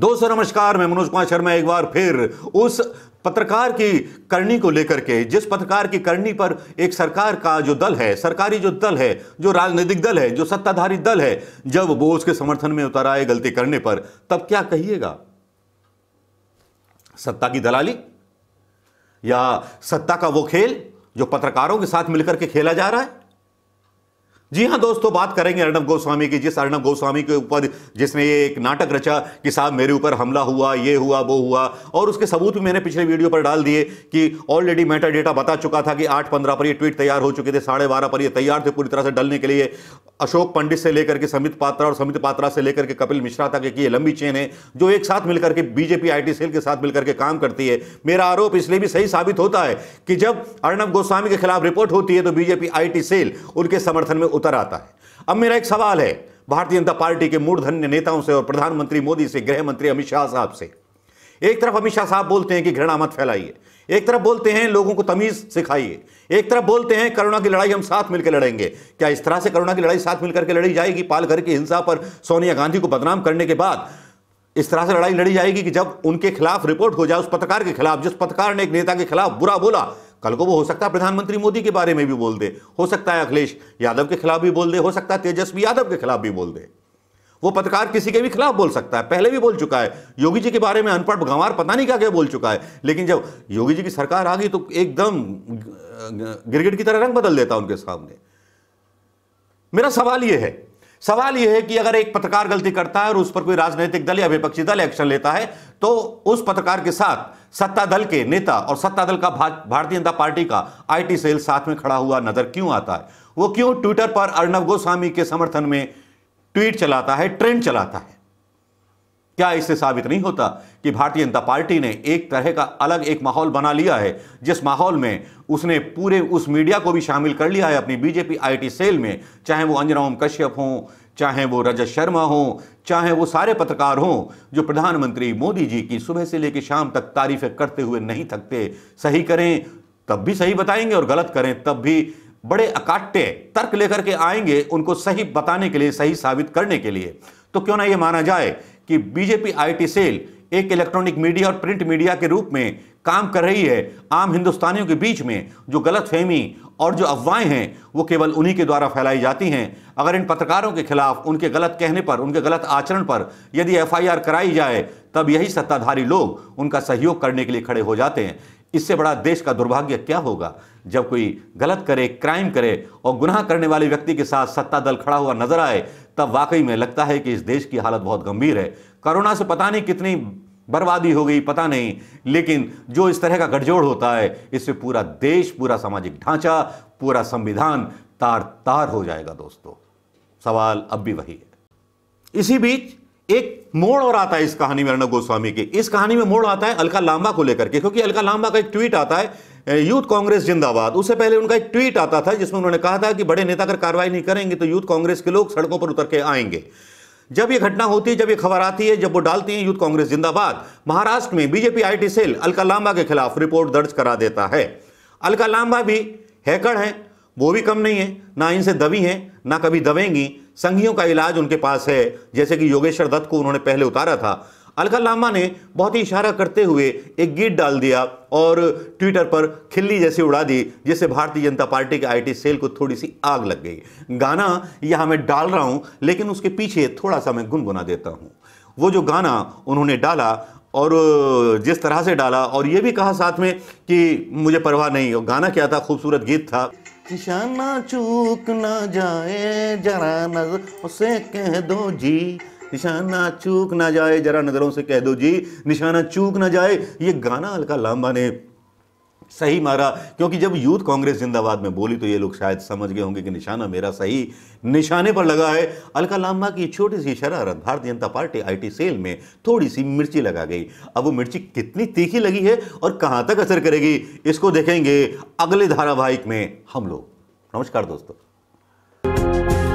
दोस्तों नमस्कार मैं मनोज कुमार शर्मा एक बार फिर उस पत्रकार की करनी को लेकर के जिस पत्रकार की करनी पर एक सरकार का जो दल है सरकारी जो दल है जो राजनीतिक दल है जो सत्ताधारी दल है जब वो उसके समर्थन में उतर आए गलती करने पर तब क्या कहिएगा सत्ता की दलाली या सत्ता का वो खेल जो पत्रकारों के साथ मिलकर के खेला जा रहा है जी हाँ दोस्तों तो बात करेंगे अर्णब गोस्वामी की जिस अर्णब गोस्वामी के ऊपर जिसने ये एक नाटक रचा कि साहब मेरे ऊपर हमला हुआ ये हुआ वो हुआ और उसके सबूत भी मैंने पिछले वीडियो पर डाल दिए कि ऑलरेडी मेटा डेटा बता चुका था कि आठ पंद्रह पर ये ट्वीट तैयार हो चुके थे साढ़े बारह पर ये तैयार थे पूरी तरह से डलने के लिए अशोक पंडित से लेकर के समित पात्रा और समित पात्रा से लेकर के कपिल मिश्रा तक एक ये लंबी चेन है जो एक साथ मिलकर के बीजेपी आईटी सेल के साथ मिलकर के काम करती है मेरा आरोप इसलिए भी सही साबित होता है कि जब अर्णब गोस्वामी के खिलाफ रिपोर्ट होती है तो बीजेपी आईटी सेल उनके समर्थन में उतर आता है अब मेरा एक सवाल है भारतीय जनता पार्टी के मूर्धन्य नेताओं से और प्रधानमंत्री मोदी से गृह मंत्री अमित शाह साहब से एक तरफ अमित शाह साहब बोलते हैं कि घृणा मत फैलाइए एक तरफ बोलते हैं लोगों को तमीज सिखाइए एक तरफ बोलते हैं करोना की लड़ाई हम साथ मिलकर लड़ेंगे क्या इस तरह से करोना की लड़ाई साथ मिलकर के लड़ी जाएगी पालघर की हिंसा पर सोनिया गांधी को बदनाम करने के बाद इस तरह से लड़ाई लड़ी जाएगी कि जब उनके खिलाफ रिपोर्ट हो जाए उस पत्रकार के खिलाफ जिस पत्रकार ने एक नेता के खिलाफ बुरा बोला कल को वो हो सकता है प्रधानमंत्री मोदी के बारे में भी बोल दे हो सकता है अखिलेश यादव के खिलाफ भी बोल दे हो सकता है तेजस्वी यादव के खिलाफ भी बोल दे वो पत्रकार किसी के भी खिलाफ बोल सकता है पहले भी बोल चुका है योगी जी के बारे में अनपढ़ गंवार पता नहीं क्या क्या बोल चुका है लेकिन जब योगी जी की सरकार आ गई तो एकदम गिरगिट की तरह रंग बदल देता उनके सामने मेरा सवाल यह है सवाल यह है कि अगर एक पत्रकार गलती करता है और उस पर कोई राजनीतिक दल या विपक्षी दल एक्शन लेता है तो उस पत्रकार के साथ सत्ता दल के नेता और सत्ता दल का भारतीय जनता पार्टी का आईटी सेल साथ में खड़ा हुआ नजर क्यों आता है वो क्यों ट्विटर पर अर्णव गोस्वामी के समर्थन में ट्वीट चलाता है ट्रेंड चलाता है क्या इससे साबित नहीं होता कि भारतीय जनता पार्टी ने एक तरह का अलग एक माहौल बना लिया है जिस माहौल में उसने पूरे उस मीडिया को भी शामिल कर लिया है अपनी बीजेपी आईटी सेल में चाहे वो अंजना ओम कश्यप हों चाहे वो रजत शर्मा हों चाहे वो सारे पत्रकार हों जो प्रधानमंत्री मोदी जी की सुबह से लेकर शाम तक तारीफें करते हुए नहीं थकते सही करें तब भी सही बताएंगे और गलत करें तब भी बड़े अकाट्य तर्क लेकर के आएंगे उनको सही बताने के लिए सही साबित करने के लिए तो क्यों ना ये माना जाए कि बीजेपी आईटी सेल एक इलेक्ट्रॉनिक मीडिया और प्रिंट मीडिया के रूप में काम कर रही है आम हिंदुस्तानियों के बीच में जो गलत फहमी और जो अफवाहें हैं वो केवल उन्हीं के द्वारा फैलाई जाती हैं अगर इन पत्रकारों के खिलाफ उनके गलत कहने पर उनके गलत आचरण पर यदि एफआईआर कराई जाए तब यही सत्ताधारी लोग उनका सहयोग करने के लिए खड़े हो जाते हैं इससे बड़ा देश का दुर्भाग्य क्या होगा जब कोई गलत करे क्राइम करे और गुनाह करने वाले व्यक्ति के साथ सत्ता दल खड़ा हुआ नजर आए तब वाकई में लगता है कि इस देश की हालत बहुत गंभीर है कोरोना से पता नहीं कितनी बर्बादी हो गई पता नहीं लेकिन जो इस तरह का गठजोड़ होता है इससे पूरा देश पूरा सामाजिक ढांचा पूरा संविधान तार तार हो जाएगा दोस्तों सवाल अब भी वही है इसी बीच एक मोड़ और आता है इस कहानी में अर्णब गोस्वामी की इस कहानी में मोड़ आता है अलका लांबा को लेकर के क्योंकि अलका लांबा का एक ट्वीट आता है यूथ कांग्रेस जिंदाबाद उससे पहले उनका एक ट्वीट आता था जिसमें उन्होंने कहा था कि बड़े नेता अगर कार्रवाई नहीं करेंगे तो यूथ कांग्रेस के लोग सड़कों पर उतर के आएंगे जब ये घटना होती है जब ये खबर आती है जब वो डालती है यूथ कांग्रेस जिंदाबाद महाराष्ट्र में BJP I cell Alka Lamba के खिलाफ रिपोर्ट दर्ज करा देता है अलका लांबा भी हैकड़ है वो भी कम नहीं है ना इनसे दबी है ना कभी दबेंगी संघियों का इलाज उनके पास है जैसे कि योगेश्वर दत्त को उन्होंने पहले उतारा था अलका लामा ने बहुत ही इशारा करते हुए एक गीत डाल दिया और ट्विटर पर खिल्ली जैसी उड़ा दी जिससे भारतीय जनता पार्टी के आईटी सेल को थोड़ी सी आग लग गई गाना यहाँ मैं डाल रहा हूँ लेकिन उसके पीछे थोड़ा सा मैं गुनगुना देता हूँ वो जो गाना उन्होंने डाला और जिस तरह से डाला और ये भी कहा साथ में कि मुझे परवाह नहीं और गाना क्या था खूबसूरत गीत था निशाना चूक ना जाए जरा नजर उसे कह दो जी निशाना चूक ना जाए जरा नज़रों से कह दो जी निशाना चूक ना जाए ये गाना अलका लांबा ने सही मारा क्योंकि जब यूथ कांग्रेस जिंदाबाद में बोली तो ये लोग शायद समझ गए होंगे कि निशाना मेरा सही निशाने पर लगा है अलका लामा की छोटी सी शरारत भारतीय जनता पार्टी आईटी सेल में थोड़ी सी मिर्ची लगा गई अब वो मिर्ची कितनी तीखी लगी है और कहां तक असर करेगी इसको देखेंगे अगले धारावाहिक में हम लोग नमस्कार दोस्तों